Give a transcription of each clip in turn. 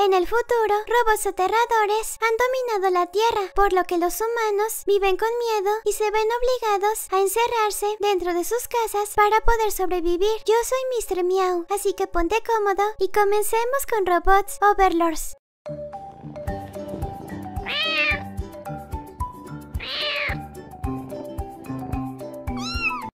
En el futuro, robots aterradores han dominado la Tierra, por lo que los humanos viven con miedo y se ven obligados a encerrarse dentro de sus casas para poder sobrevivir. Yo soy Mr. Meow, así que ponte cómodo y comencemos con robots Overlords.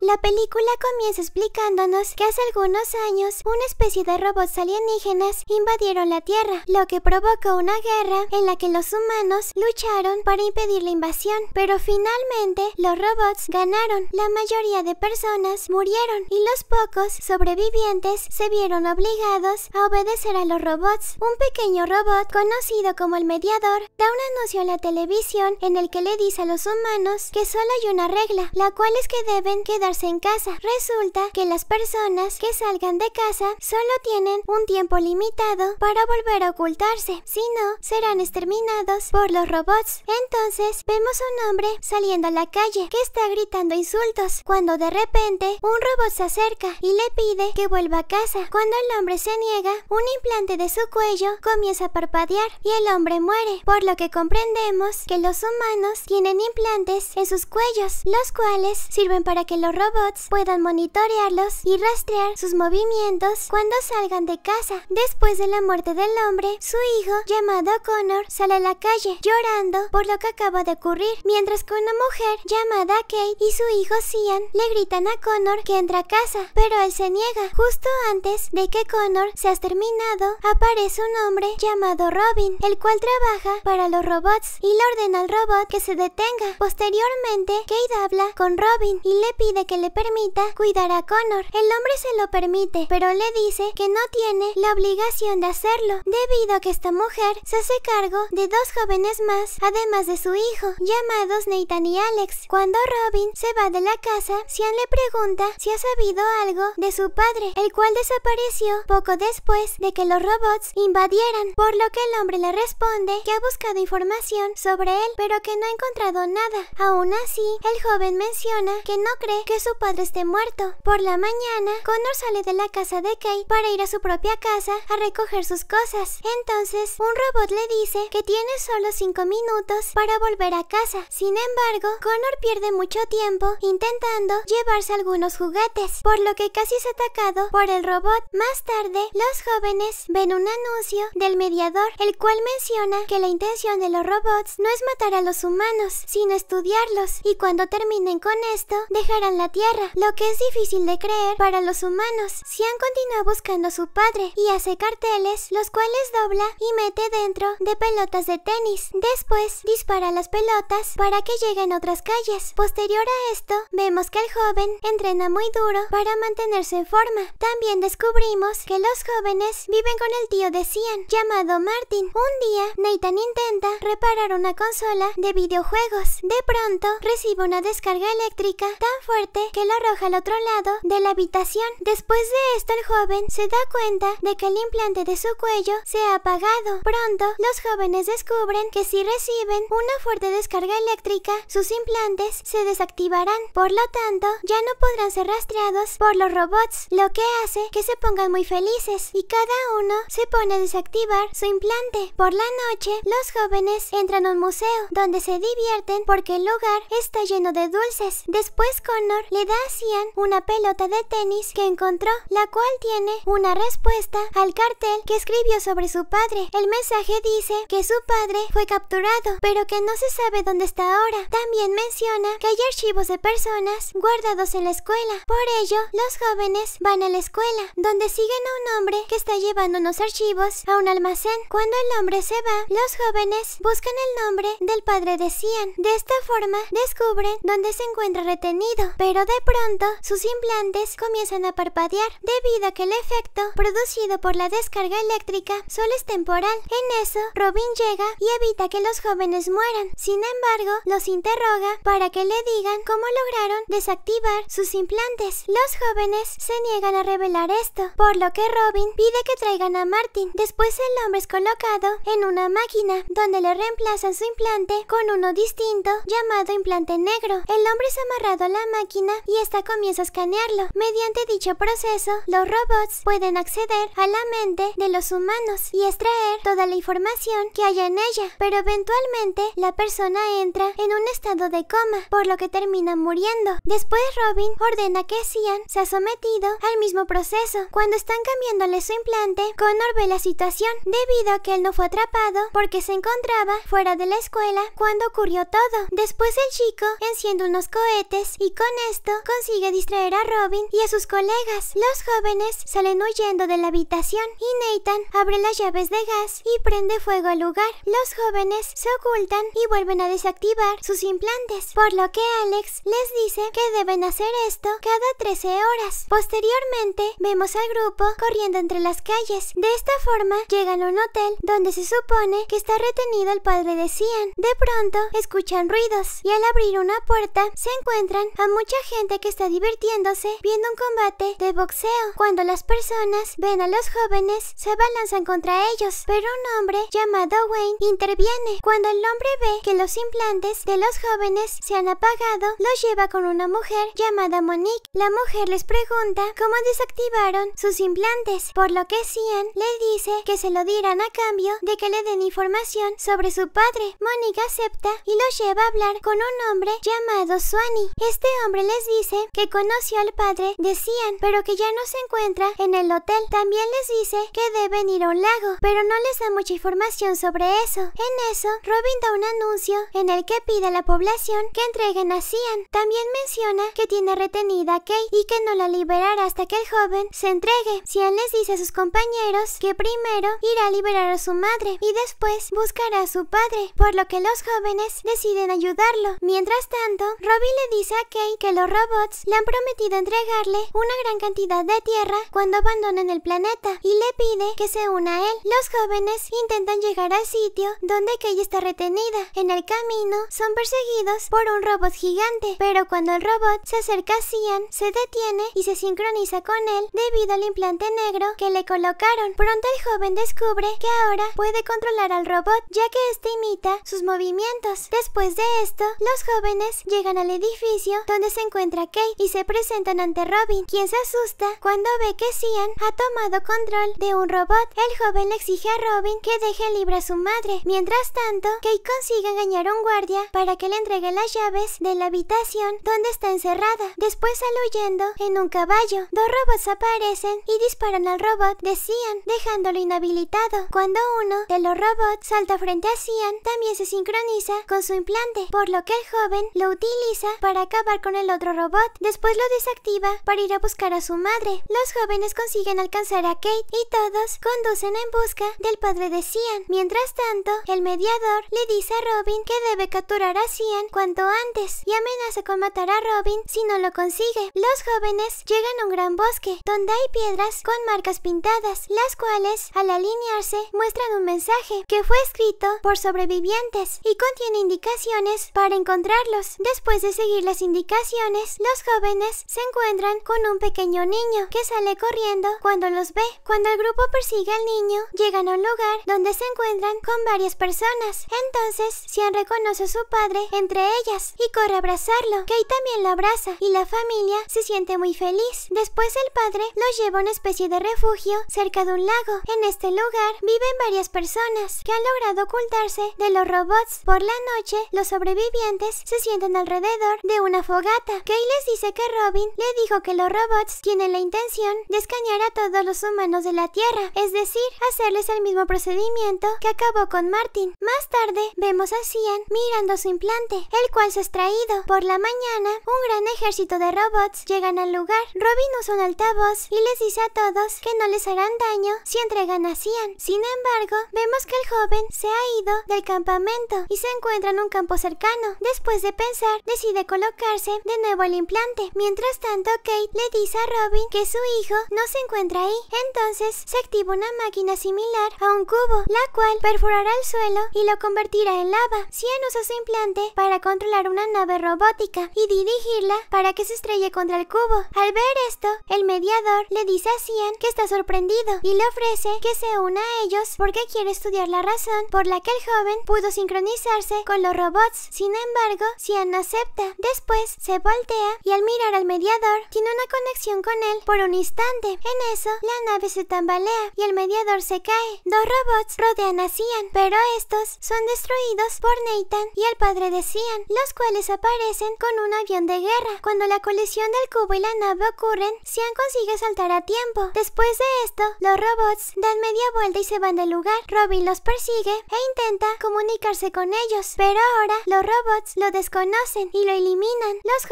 La película comienza explicándonos que hace algunos años una especie de robots alienígenas invadieron la Tierra, lo que provocó una guerra en la que los humanos lucharon para impedir la invasión, pero finalmente los robots ganaron, la mayoría de personas murieron y los pocos sobrevivientes se vieron obligados a obedecer a los robots. Un pequeño robot conocido como el mediador da un anuncio en la televisión en el que le dice a los humanos que solo hay una regla, la cual es que deben quedar en casa. Resulta que las personas que salgan de casa solo tienen un tiempo limitado para volver a ocultarse, si no, serán exterminados por los robots. Entonces, vemos a un hombre saliendo a la calle que está gritando insultos, cuando de repente un robot se acerca y le pide que vuelva a casa. Cuando el hombre se niega, un implante de su cuello comienza a parpadear y el hombre muere, por lo que comprendemos que los humanos tienen implantes en sus cuellos, los cuales sirven para que los robots robots puedan monitorearlos y rastrear sus movimientos cuando salgan de casa. Después de la muerte del hombre, su hijo, llamado Connor, sale a la calle llorando por lo que acaba de ocurrir, mientras que una mujer llamada Kate y su hijo Sian le gritan a Connor que entre a casa, pero él se niega. Justo antes de que Connor se sea terminado, aparece un hombre llamado Robin, el cual trabaja para los robots y le ordena al robot que se detenga. Posteriormente, Kate habla con Robin y le pide que le permita cuidar a Connor. El hombre se lo permite, pero le dice que no tiene la obligación de hacerlo, debido a que esta mujer se hace cargo de dos jóvenes más, además de su hijo, llamados Nathan y Alex. Cuando Robin se va de la casa, Sian le pregunta si ha sabido algo de su padre, el cual desapareció poco después de que los robots invadieran, por lo que el hombre le responde que ha buscado información sobre él, pero que no ha encontrado nada. Aún así, el joven menciona que no cree que su padre esté muerto. Por la mañana, Connor sale de la casa de Kay para ir a su propia casa a recoger sus cosas. Entonces, un robot le dice que tiene solo 5 minutos para volver a casa. Sin embargo, Connor pierde mucho tiempo intentando llevarse algunos juguetes, por lo que casi es atacado por el robot. Más tarde, los jóvenes ven un anuncio del mediador, el cual menciona que la intención de los robots no es matar a los humanos, sino estudiarlos, y cuando terminen con esto, dejarán la Tierra, lo que es difícil de creer para los humanos. Sian continúa buscando a su padre y hace carteles, los cuales dobla y mete dentro de pelotas de tenis. Después dispara las pelotas para que lleguen a otras calles. Posterior a esto, vemos que el joven entrena muy duro para mantenerse en forma. También descubrimos que los jóvenes viven con el tío de Cian, llamado Martin. Un día, Nathan intenta reparar una consola de videojuegos. De pronto, recibe una descarga eléctrica tan fuerte que lo arroja al otro lado de la habitación. Después de esto el joven se da cuenta de que el implante de su cuello se ha apagado. Pronto los jóvenes descubren que si reciben una fuerte descarga eléctrica, sus implantes se desactivarán. Por lo tanto, ya no podrán ser rastreados por los robots, lo que hace que se pongan muy felices y cada uno se pone a desactivar su implante. Por la noche, los jóvenes entran a un museo donde se divierten porque el lugar está lleno de dulces. Después Connor le da a Cian una pelota de tenis que encontró, la cual tiene una respuesta al cartel que escribió sobre su padre. El mensaje dice que su padre fue capturado, pero que no se sabe dónde está ahora. También menciona que hay archivos de personas guardados en la escuela. Por ello, los jóvenes van a la escuela, donde siguen a un hombre que está llevando unos archivos a un almacén. Cuando el hombre se va, los jóvenes buscan el nombre del padre de Cian. De esta forma, descubren dónde se encuentra retenido, pero pero de pronto sus implantes comienzan a parpadear debido a que el efecto producido por la descarga eléctrica solo es temporal. En eso, Robin llega y evita que los jóvenes mueran. Sin embargo, los interroga para que le digan cómo lograron desactivar sus implantes. Los jóvenes se niegan a revelar esto, por lo que Robin pide que traigan a Martin. Después el hombre es colocado en una máquina donde le reemplazan su implante con uno distinto llamado implante negro. El hombre es amarrado a la máquina y esta comienza a escanearlo. Mediante dicho proceso, los robots pueden acceder a la mente de los humanos y extraer toda la información que haya en ella, pero eventualmente la persona entra en un estado de coma, por lo que termina muriendo. Después Robin ordena que Sian ha sometido al mismo proceso cuando están cambiándole su implante Connor ve la situación debido a que él no fue atrapado porque se encontraba fuera de la escuela cuando ocurrió todo. Después el chico enciende unos cohetes y con eso esto consigue distraer a Robin y a sus colegas. Los jóvenes salen huyendo de la habitación y Nathan abre las llaves de gas y prende fuego al lugar. Los jóvenes se ocultan y vuelven a desactivar sus implantes, por lo que Alex les dice que deben hacer esto cada 13 horas. Posteriormente vemos al grupo corriendo entre las calles. De esta forma llegan a un hotel donde se supone que está retenido el padre de Cian. De pronto escuchan ruidos y al abrir una puerta se encuentran a mucha gente que está divirtiéndose viendo un combate de boxeo. Cuando las personas ven a los jóvenes, se balanzan contra ellos, pero un hombre llamado Wayne interviene. Cuando el hombre ve que los implantes de los jóvenes se han apagado, los lleva con una mujer llamada Monique. La mujer les pregunta cómo desactivaron sus implantes, por lo que Cian le dice que se lo dirán a cambio de que le den información sobre su padre. Monique acepta y los lleva a hablar con un hombre llamado Swanny. Este hombre le les dice que conoció al padre, decían, pero que ya no se encuentra en el hotel. También les dice que deben ir a un lago, pero no les da mucha información sobre eso. En eso, Robin da un anuncio en el que pide a la población que entreguen a Cian. También menciona que tiene retenida a Kay y que no la liberará hasta que el joven se entregue. Cian les dice a sus compañeros que primero irá a liberar a su madre y después buscará a su padre, por lo que los jóvenes deciden ayudarlo. Mientras tanto, Robin le dice a Kay que lo robots le han prometido entregarle una gran cantidad de tierra cuando abandonen el planeta y le pide que se una a él. Los jóvenes intentan llegar al sitio donde Kei está retenida. En el camino son perseguidos por un robot gigante, pero cuando el robot se acerca a Cian, se detiene y se sincroniza con él debido al implante negro que le colocaron. Pronto el joven descubre que ahora puede controlar al robot ya que éste imita sus movimientos. Después de esto, los jóvenes llegan al edificio donde se encuentran encuentra a y se presentan ante Robin, quien se asusta cuando ve que Cian ha tomado control de un robot. El joven le exige a Robin que deje libre a su madre. Mientras tanto, Kay consigue engañar a un guardia para que le entregue las llaves de la habitación donde está encerrada. Después sale huyendo en un caballo. Dos robots aparecen y disparan al robot de Cian, dejándolo inhabilitado. Cuando uno de los robots salta frente a Cian, también se sincroniza con su implante, por lo que el joven lo utiliza para acabar con el otro robot. Después lo desactiva para ir a buscar a su madre. Los jóvenes consiguen alcanzar a Kate y todos conducen en busca del padre de Cian. Mientras tanto, el mediador le dice a Robin que debe capturar a Cian cuanto antes y amenaza con matar a Robin si no lo consigue. Los jóvenes llegan a un gran bosque donde hay piedras con marcas pintadas, las cuales al alinearse muestran un mensaje que fue escrito por sobrevivientes y contiene indicaciones para encontrarlos. Después de seguir las indicaciones, los jóvenes se encuentran con un pequeño niño que sale corriendo cuando los ve. Cuando el grupo persigue al niño, llegan a un lugar donde se encuentran con varias personas. Entonces, Sian reconoce a su padre entre ellas y corre a abrazarlo. Kei también lo abraza y la familia se siente muy feliz. Después el padre los lleva a una especie de refugio cerca de un lago. En este lugar viven varias personas que han logrado ocultarse de los robots. Por la noche, los sobrevivientes se sienten alrededor de una fogata que les dice que Robin le dijo que los robots tienen la intención de escanear a todos los humanos de la Tierra, es decir, hacerles el mismo procedimiento que acabó con Martin. Más tarde, vemos a Cian mirando su implante, el cual se ha extraído. Por la mañana, un gran ejército de robots llegan al lugar. Robin usa un altavoz y les dice a todos que no les harán daño si entregan a Cian. Sin embargo, vemos que el joven se ha ido del campamento y se encuentra en un campo cercano. Después de pensar, decide colocarse de nuevo el implante. Mientras tanto, Kate le dice a Robin que su hijo no se encuentra ahí. Entonces, se activa una máquina similar a un cubo, la cual perforará el suelo y lo convertirá en lava. Cian usa su implante para controlar una nave robótica y dirigirla para que se estrelle contra el cubo. Al ver esto, el mediador le dice a Cian que está sorprendido y le ofrece que se una a ellos porque quiere estudiar la razón por la que el joven pudo sincronizarse con los robots. Sin embargo, Cian no acepta. Después, se pone y al mirar al mediador tiene una conexión con él por un instante. En eso, la nave se tambalea y el mediador se cae. Dos robots rodean a Cian, pero estos son destruidos por Nathan y el padre de Cian, los cuales aparecen con un avión de guerra. Cuando la colisión del cubo y la nave ocurren, Cian consigue saltar a tiempo. Después de esto, los robots dan media vuelta y se van del lugar. Robin los persigue e intenta comunicarse con ellos, pero ahora los robots lo desconocen y lo eliminan. Los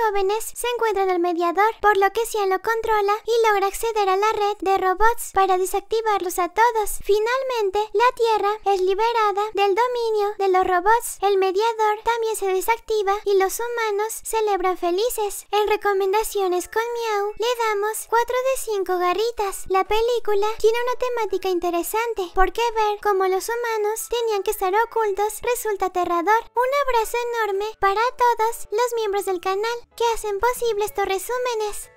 se encuentran al mediador, por lo que Cian lo controla y logra acceder a la red de robots para desactivarlos a todos. Finalmente, la Tierra es liberada del dominio de los robots. El mediador también se desactiva y los humanos celebran felices. En recomendaciones con Miau le damos 4 de 5 garritas. La película tiene una temática interesante, porque ver cómo los humanos tenían que estar ocultos resulta aterrador. Un abrazo enorme para todos los miembros del canal. ¿Qué hacen posibles estos resúmenes.